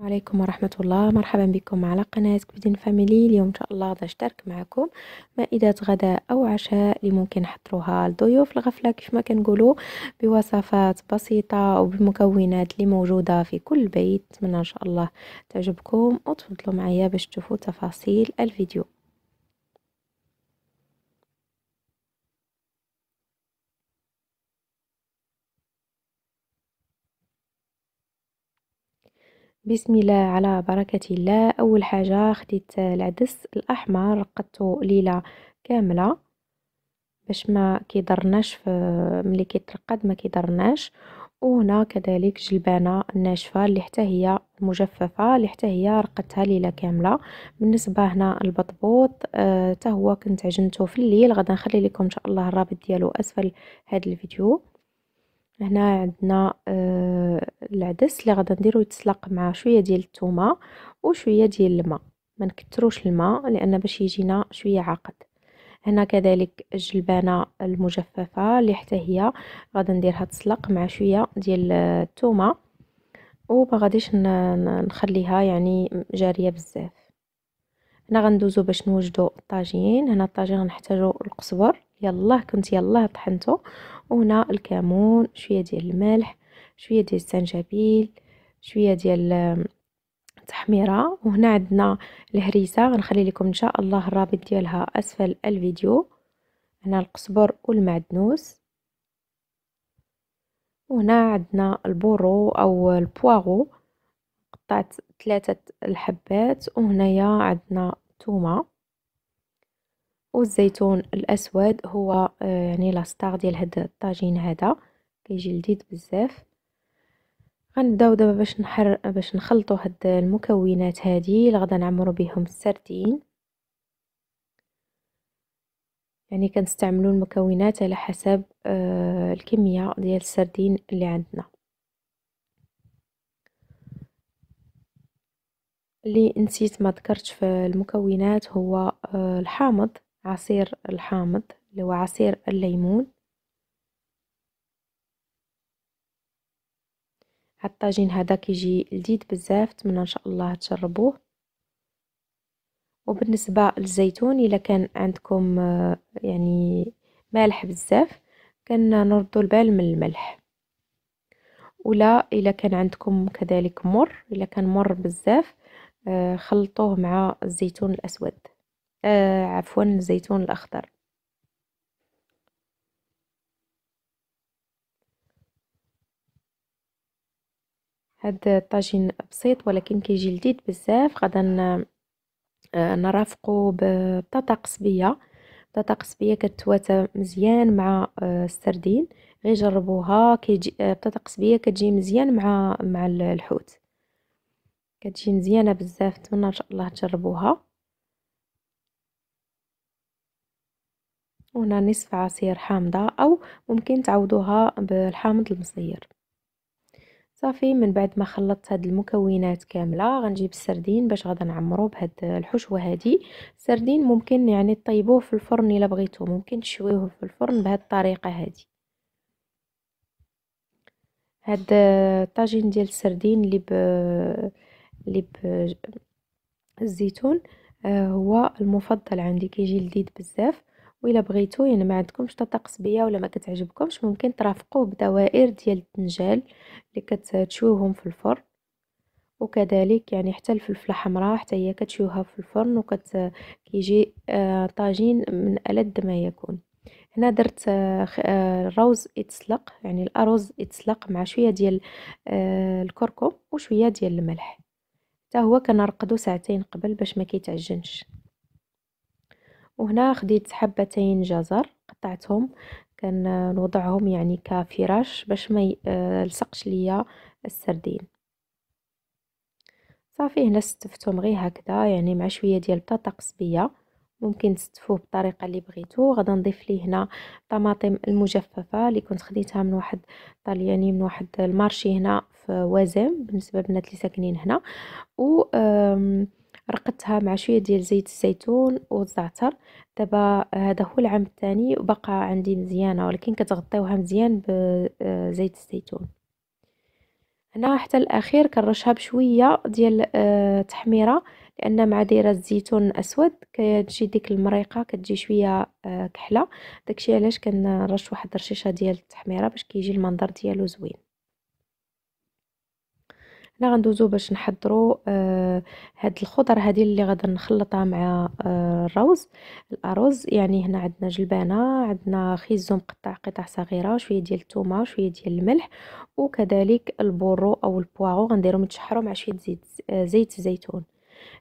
عليكم ورحمة الله مرحبا بكم على قناة كوزين فاميلي اليوم إن شاء الله نشترك معكم مائدة غداء أو عشاء اللي ممكن نحضروها لضيوف الغفلة كيف ما كنقولوا بوصفات بسيطة وبمكونات اللي موجودة في كل بيت نتمنى إن شاء الله تعجبكم وتفضلوا معايا باش تشوفوا تفاصيل الفيديو بسم الله على بركة الله أول حاجة خديت العدس الأحمر رقدته ليلة كاملة باش ما كيضرناش ملي كيترقد ما كيضرناش وهنا كذلك جلبانة الناشفة اللي حتى هي مجففة اللي حتى هي رقدتها ليلة كاملة بالنسبة هنا البطبوط آه هو كنت عجنته في الليل غدا نخلي لكم ان شاء الله الرابط ديالو اسفل هذا الفيديو هنا عندنا آه، العدس اللي غادي نديرو يتسلق مع شويه ديال الثومه وشويه ديال الماء ما نكثروش الماء لان باش يجينا شويه عاقد هنا كذلك الجلبانه المجففه اللي حتى هي غادا نديرها تسلق مع شويه ديال الثومه وما غاديش نخليها يعني جاريه بزاف هنا غندوزو باش نوجدو الطاجين هنا الطاجين غنحتاجو القزبر يلاه كنت يلاه طحنته وهنا الكمون شويه ديال الملح شويه ديال الزنجبيل شويه ديال التحميره وهنا عندنا الهريسه غنخلي لكم ان شاء الله الرابط ديالها اسفل الفيديو هنا القزبر والمعدنوس وهنا عندنا البورو او البواغو قطعت ثلاثه الحبات وهنايا عندنا الثومه والزيتون الاسود هو آه، يعني ستار ديال هاد الطاجين هذا كيجي لذيذ بزاف غنبداو دابا باش نحر باش نخلطوا هاد المكونات هادي اللي غدا نعمرو بهم السردين يعني كنستعملوا المكونات على حسب آه، الكميه ديال السردين اللي عندنا اللي نسيت ما ذكرتش في المكونات هو آه، الحامض عصير الحامض اللي هو عصير الليمون هاد الطاجين هذا كيجي لذيذ بزاف نتمنى ان شاء الله تجربوه وبالنسبه للزيتون الا كان عندكم آه، يعني مالح بزاف كنردوا البال من الملح ولا الا كان عندكم كذلك مر الا كان مر بزاف آه، خلطوه مع الزيتون الاسود آه عفوا الزيتون الأخضر هاد الطاجين بسيط ولكن كيجي لذيذ بزاف غدا آه، نرافقو ببطاطا قصبيه بطاطا قصبيه كتواتى مزيان مع آه، السردين غير جربوها كيجي بطاطا آه، قصبيه كتجي مزيان مع مع الحوت كتجي مزيانه بزاف نتمنى ان شاء الله تجربوها وهنا نصف عصير حامضة أو ممكن تعوضوها بالحامض المصير صافي من بعد ما خلطت هاد المكونات كامله غنجيب السردين باش غادا نعمرو بهاد الحشوه هادي السردين ممكن يعني طيبوه في الفرن الا بغيتو ممكن تشويوه في الفرن بهاد الطريقه هادي هاد الطاجين ديال السردين اللي ب اللي ب الزيتون آه، هو المفضل عندي كيجي لذيذ بزاف وإلا بغيتو يعني ما عندكمش تطقس صبية ولا ما كتعجبكمش ممكن ترافقوه بدوائر ديال الدنجال اللي كتشويهم في الفرن وكذلك يعني حتى الفلفله حمراء حتى هي كتشويها في الفرن وكت كيجي آه، طاجين من ألد ما يكون هنا درت الروز آه، آه، يتسلق يعني الارز يتسلق مع شويه ديال الكركم وشويه ديال الملح حتى هو كنرقدو ساعتين قبل باش ما كيتعجنش وهنا خديت حبتين جزر قطعتهم كنوضعهم يعني كفراش باش ما يلصقش آه، ليا السردين صافي هنا استفتهم غير هكذا يعني مع شويه ديال بطاطا قصبيه ممكن تستفوه بالطريقه اللي بغيتو غدا نضيف ليه هنا طماطم المجففه اللي كنت خديتها من واحد طالياني من واحد المارشي هنا في وازم بالنسبه للبنات اللي ساكنين هنا و رقدتها مع شويه ديال زيت الزيتون والزعتر دابا هذا هو العام الثاني وبقى عندي مزيانه ولكن كتغطيوها مزيان بزيت آه، الزيتون هنا حتى الاخير كنرشها بشويه ديال التحميره آه، لان مع دايره الزيتون الاسود كتجي ديك المريقه كتجي شويه آه، كحله داكشي علاش كنرش واحد الرشيشه ديال التحميره باش كيجي المنظر ديالو زوين حنا غندوزو باش نحضرو آه هاد الخضر هذه اللي غادا نخلطها مع آه الروز الارز يعني هنا عندنا جلبانه عندنا خيزو مقطع قطع صغيره شويه ديال الثومه شويه ديال الملح وكذلك البورو او البواغو غنديرهم يتشحروا مع شويه زيت آه، زيت الزيتون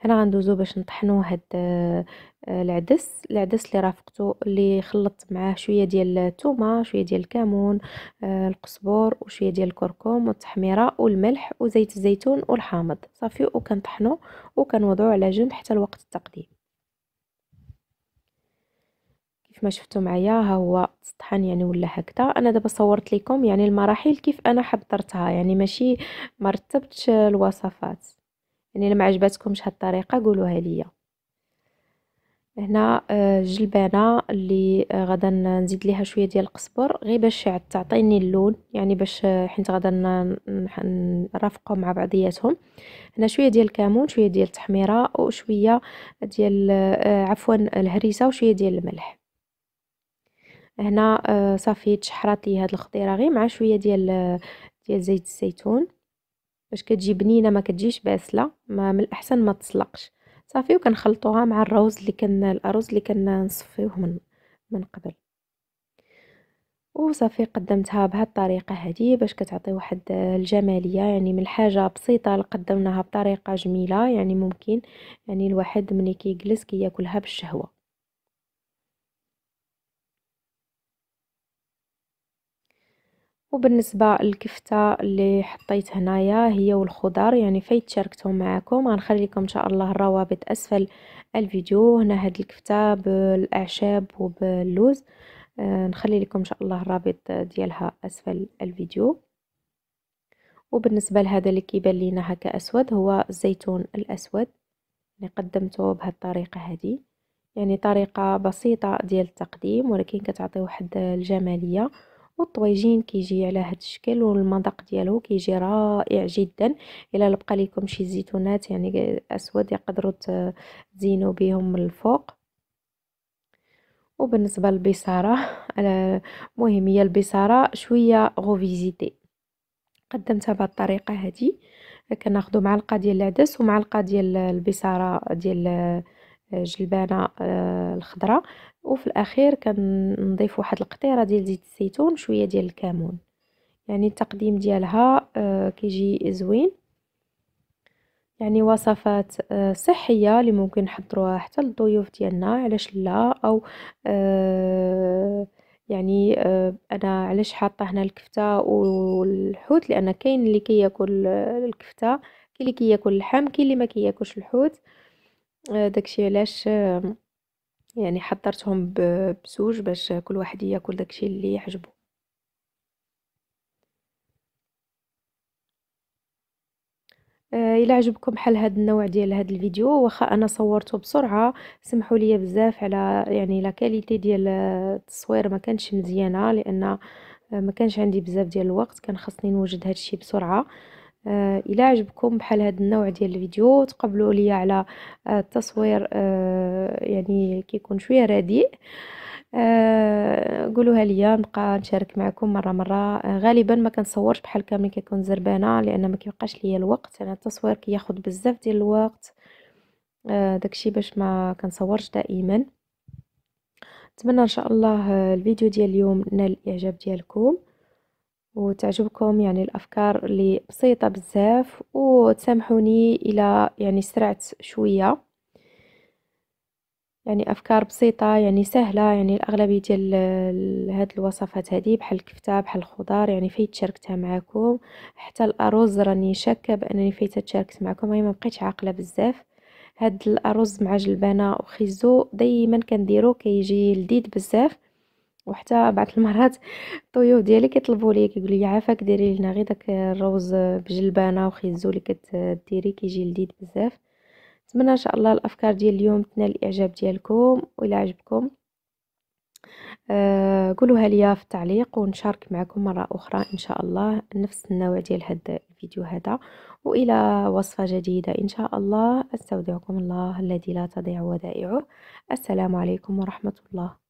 هنا غندوزو باش نطحنو هاد آه، العدس العدس اللي رافقتو اللي خلطت معاه شويه ديال الثومه شويه ديال الكمون آه، القزبر وشويه ديال الكركم والتحميره والملح وزيت الزيتون والحامض صافي وكنطحنو وكنوضعو على جنب حتى الوقت التقديم كيف ما شفتوا معايا ها هو الطحن يعني ولا هكذا انا دابا صورت لكم يعني المراحل كيف انا حضرتها يعني ماشي مرتبتش الوصفات يعني لما عجبتكمش هاد الطريقه قولوها ليا هنا الجلبانه آه، اللي آه، غدا نزيد ليها شويه ديال القزبر غير باش تعطيني اللون يعني باش آه، حيت غدا نرافقو مع بعضياتهم هنا شويه ديال الكمون شويه ديال التحميره وشويه ديال عفوا الهريسه وشويه ديال الملح هنا صافي تشحرات لي هاد الخضيره غير مع شويه ديال ديال زيت الزيتون باش كتجي بنينه ما كتجيش باسله ما من الاحسن ما تسلقش صافي وكنخلطوها مع الروز اللي كان الارز اللي كنا نصفيوه من من قبل وصافي قدمتها بهاد الطريقه هذه باش كتعطي واحد الجماليه يعني من حاجه بسيطه قدمناها بطريقه جميله يعني ممكن يعني الواحد ملي كيجلس كياكلها بالشهوه وبالنسبه للكفته اللي حطيت هنايا هي والخضر يعني فايت شاركتهم معكم غنخلي لكم ان شاء الله الروابط اسفل الفيديو هنا هاد الكفته بالاعشاب وباللوز آه، نخلي لكم ان شاء الله الرابط ديالها اسفل الفيديو وبالنسبه لهذا اللي كيبان لينا هكا اسود هو الزيتون الاسود اللي قدمته بهذه الطريقه هذه يعني طريقه بسيطه ديال التقديم ولكن كتعطي واحد الجماليه والطويجين كيجي على هذا الشكل والمذاق ديالو كيجي رائع جدا الا بقى لكم شي زيتونات يعني اسود يقدروا تزينوا بهم من الفوق وبالنسبه للبصاره المهم هي البصاره شويه غوفيزيتي قدمتها بهذه الطريقه هذه كناخذوا معلقه ديال العدس ومعلقه ديال البصاره ديال آه، جلبانه آه، الخضراء وفي الاخير كنضيف واحد القطيره ديال زيت الزيتون شويه ديال الكمون يعني التقديم ديالها آه، كيجي زوين يعني وصفات آه، صحيه اللي ممكن نحضروها حتى للضيوف ديالنا علاش لا او آه، يعني انا علاش حاطه هنا الكفته والحوت لان كاين اللي كياكل الكفته كاين اللي كياكل اللحم كاين اللي ما كياكلش الحوت داكشي علاش يعني حضرتهم بزوج باش كل واحد ياكل داكشي اللي يعجبو آه، الا عجبكم بحال هذا النوع ديال هذا الفيديو واخا انا صورته بسرعه سمحوا لي بزاف على يعني لا كاليتي ديال آه، التصوير ما كانتش مزيانه لان آه، ما كانش عندي بزاف ديال الوقت كان خاصني نوجد هذا الشيء بسرعه آه، الى عجبكم بحال هذا النوع ديال الفيديو تقبلوا لي على آه، التصوير آه، يعني كيكون شويه رديء قولوها ليا نبقى نشارك معكم مره مره غالبا ما كنصورش بحال كامل كيكون زربانه لان ما كيبقاش ليا الوقت انا التصوير كياخذ بزاف ديال الوقت داكشي باش ما كنصورش دائما نتمنى ان شاء الله الفيديو ديال اليوم نال الاعجاب ديالكم وتعجبكم يعني الافكار اللي بسيطه بزاف وتسامحوني الى يعني سرعت شويه يعني افكار بسيطه يعني سهله يعني الاغلبيه ديال هاد الوصفات هادي بحال الكفته بحال الخضار يعني فايت شاركتها معكم حتى الارز راني شاكه بانني فايت شاركت معكم غير ما بقيتش عاقله بزاف هاد الارز مع جلبانه وخيزو دائما كنديرو كيجي لذيذ بزاف وحتى بعض المرات الطيور ديالي كيطلبوا لي كيقول لي عافاك ديري لنا غير داك الروز بجلبانه وخيزو اللي كديري كيجي لذيذ بزاف نتمنى ان شاء الله الافكار ديال اليوم تنال الاعجاب ديالكم والى عجبكم آه، قولوها لي في التعليق ونشارك معكم مره اخرى ان شاء الله نفس النوع ديال هذا الفيديو هذا والى وصفه جديده ان شاء الله استودعكم الله الذي لا تضيع ودائعه السلام عليكم ورحمه الله